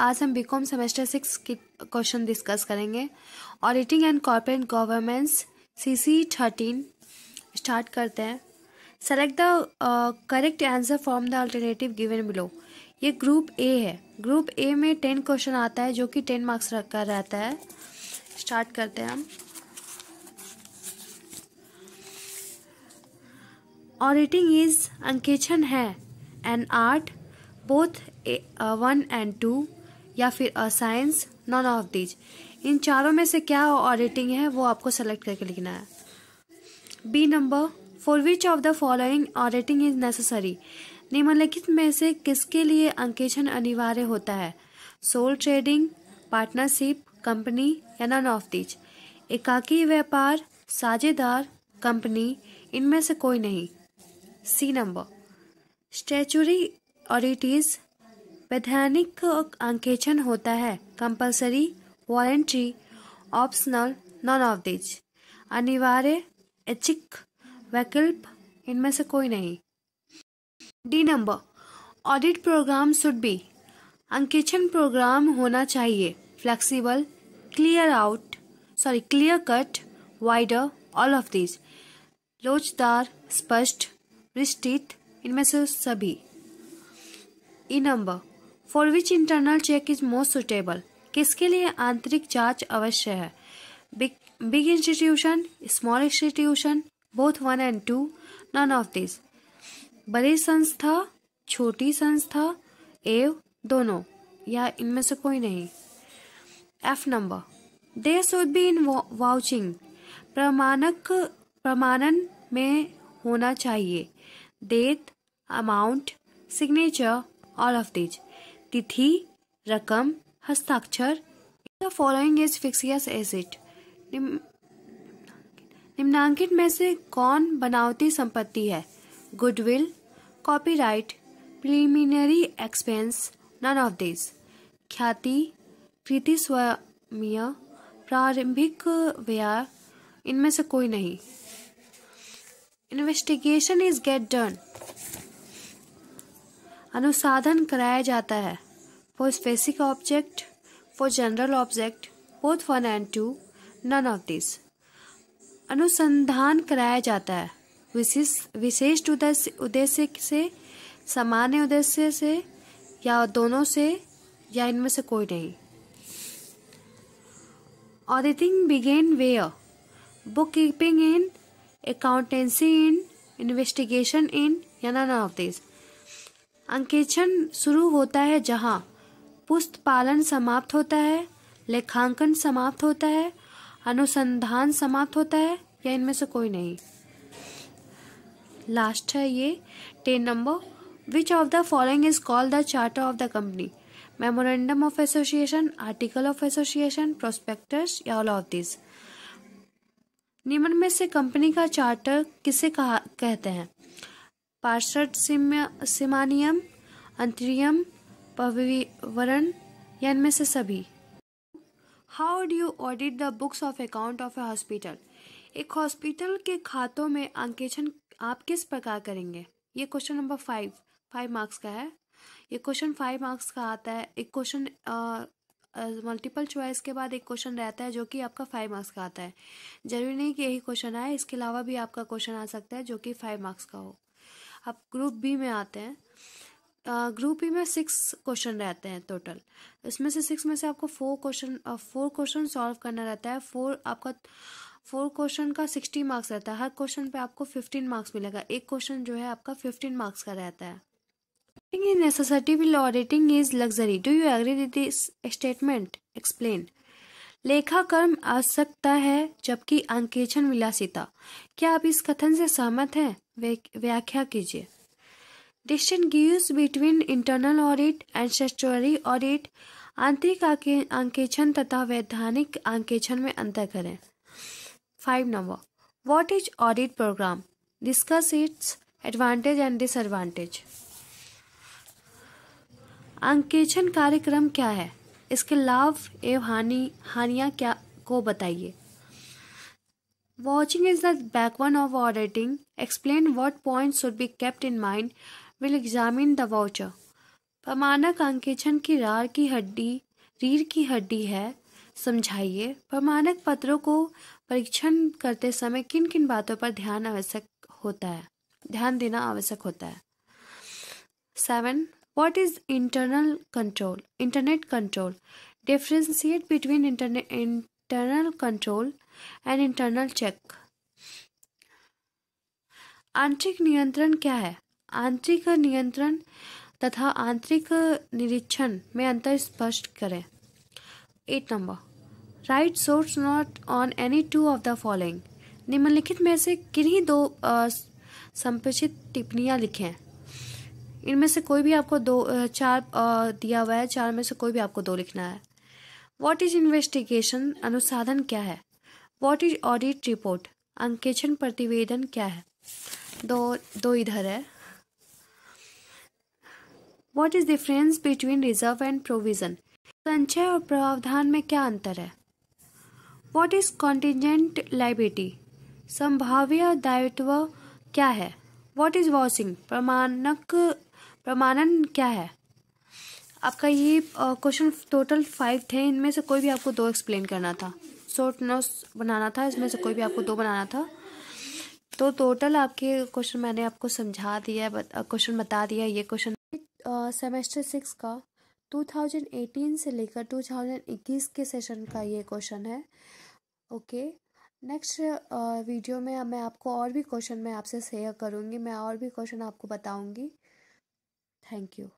आज हम B Com semester six की क्वेश्चन डिस्कस करेंगे auditing and corporate governance C C thirteen start करते हैं select the correct answer from the alternative given below ये group A है ग्रुप ए में टेन क्वेश्चन आता है जो कि टेन मार्क्स रखा रहता है स्टार्ट करते हैं हम ऑडिटिंग इज अंकेक्षण है an art both one and two या फिर a science none of these इन चारों में से क्या ऑडिटिंग है वो आपको सेलेक्ट करके लिखना है B number for which of the following auditing is necessary निम्नलिखित में से किसके लिए अंकेशन अनिवार्य होता है सोल ट्रेडिंग पार्टनरशिप कंपनी या नॉन ऑफ दीज एकाकी व्यापार साझेदार कंपनी इनमें से कोई नहीं सी नंबर स्टैचुरी ऑडिटीज वैधानिक अंकेक्षण होता है compulsory voluntary optional none of these अनिवार्य ऐच्छिक वैकल्प इनमें से कोई नहीं D number audit program should be अंकेक्षण प्रोग्राम होना चाहिए flexible clear out sorry clear cut wider all of these लोचदार स्पष्ट विस्तृत इनमें से सभी E e number for which internal check is most suitable किसके लिए आंतरिक जांच अवश्य है big institution small institution both one and two none of this बड़ी संस्था छोटी संस्था एव दोनों या इनमें से कोई नहीं F number they should be in vouching प्रमाणक प्रमाणन में होना चाहिए date amount signature all of these तिथि रकम हस्ताक्षर the following is fictitious asset निम्नांकित में से कौन बनावती संपत्ति है goodwill copyright preliminary expense none of this ख्याति कृति स्वामीय प्रारंभिक व्यय इनमें से कोई नहीं इन्वेस्टिगेशन इज गेट डन अनुसाधन कराया जाता है for specific object for general object both one and two none of this अनुसंधान कराया जाता है विशेष विशेष उद्देश्य से सामान्य उद्देश्य से या दोनों से या इनमें से कोई नहीं auditing began where book keeping in accountancy in investigation in या नन ऑफ दिस अंकेक्षण शुरू होता है जहाँ पुस्त पालन समाप्त होता है लेखांकन समाप्त होता है अनुसंधान समाप्त होता है या इनमें से कोई नहीं लास्ट है ये ten number which of the following is called the charter of the company memorandum of association article of association prospectus या ऑल ऑफ दिस निम्न में से कंपनी का चार्टर किसे कहा कहते हैं पार्षद सिमानियम अंतरियम पविवरण या इनमें से सभी how do you audit the books of account of a hospital एक हॉस्पिटल के खातों में अंकेक्षण आप किस प्रकार करेंगे ये question number five five marks का है ये क्वेश्चन फाइव मार्क्स का आता है एक क्वेश्चन मल्टीपल चॉइस के बाद एक क्वेश्चन रहता है जो कि आपका फाइव मार्क्स का आता है जरूरी नहीं कि यही क्वेश्चन आए इसके अलावा भी आपका क्वेश्चन आ सकता है जो कि फाइव मार्क्स का हो अब ग्रुप बी में आते हैं ग्रुप ई e में सिक्स क्वेश्चन रहते हैं टोटल इसमें से सिक्स में से आपको four question four question solve करना रहता है फोर आपका फोर क्वेश्चन का सिक्सटी मार्क्स रहता है हर क्वेश्चन पे आपको फिफ्टीन मार्क्स मिलेगा एक क्वेश्चन जो है आपका फिफ्टीन मार्क्स का रहता है रेटिंग इज नेसेसिटी विल और rating is luxury do you agree with this statement explain लेखा कर्म आवश्यकता है जबकि अंकेक्षण विलासिता क्या आप इस कथन से सहमत हैं व्याख्या कीजिए distinguish between internal audit and statutory audit आंतरिक अंकेक्षण तथा वैधानिक अंकेक्षण में अंतर करें five number what is audit program discuss its advantage and disadvantage अंकेक्षण कार्यक्रम क्या है इसके लाभ एवं हानि हानियाँ क्या को बताइए Watching is the backbone of auditing. Explain what points should be kept in mind. We'll examine the voucher. प्रमाणक अंकेक्षण की रार की हड्डी रीढ़ की हड्डी है समझाइए प्रमाणक पत्रों को परीक्षण करते समय किन किन बातों पर ध्यान आवश्यक होता है ध्यान देना आवश्यक होता है seven what is internal control internet control differentiate between internet external control and internal check आंतरिक नियंत्रण क्या है आंतरिक नियंत्रण तथा आंतरिक निरीक्षण में अंतर स्पष्ट करें eight number write short note on any two of the following निम्नलिखित में से किन्हीं दो संप्रेषित टिप्पणियाँ लिखें इनमें से कोई भी आपको दो चार आ, दिया हुआ है चार में से कोई भी आपको दो लिखना है वॉट इज इन्वेस्टिगेशन अनुसाधन क्या है वॉट इज ऑडिट रिपोर्ट अंकेक्षण प्रतिवेदन क्या है दो दो इधर है what is difference between reserve and provision संचय और प्रावधान में क्या अंतर है वॉट इज कॉन्टीजेंट लाइबिलिटी संभाव्य दायित्व क्या है वॉट इज वॉशिंग प्रमाणक प्रमाणन क्या है आपका ये क्वेश्चन टोटल फाइव थे इनमें से कोई भी आपको दो एक्सप्लेन करना था शॉर्ट नोट्स बनाना था इसमें से कोई भी आपको दो बनाना था तो टोटल आपके क्वेश्चन मैंने आपको समझा दिया क्वेश्चन बता दिया ये क्वेश्चन सेमेस्टर सिक्स का 2018 से लेकर 2021 के सेशन का ये क्वेश्चन है ओके नेक्स्ट वीडियो में मैं आपको और भी क्वेश्चन मैं आपसे शेयर करूँगी मैं और भी क्वेश्चन आपको बताऊँगी थैंक यू